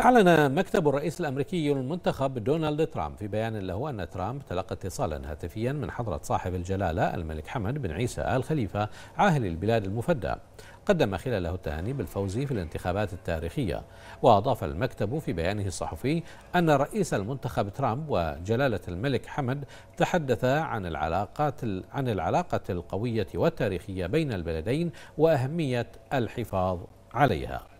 أعلن مكتب الرئيس الأمريكي المنتخب دونالد ترامب في بيان له أن ترامب تلقى اتصالا هاتفيا من حضرة صاحب الجلالة الملك حمد بن عيسى آل خليفة عاهل البلاد المفدى قدم خلاله التهاني بالفوز في الانتخابات التاريخية وأضاف المكتب في بيانه الصحفي أن رئيس المنتخب ترامب وجلالة الملك حمد تحدثا عن العلاقات عن العلاقة القوية والتاريخية بين البلدين وأهمية الحفاظ عليها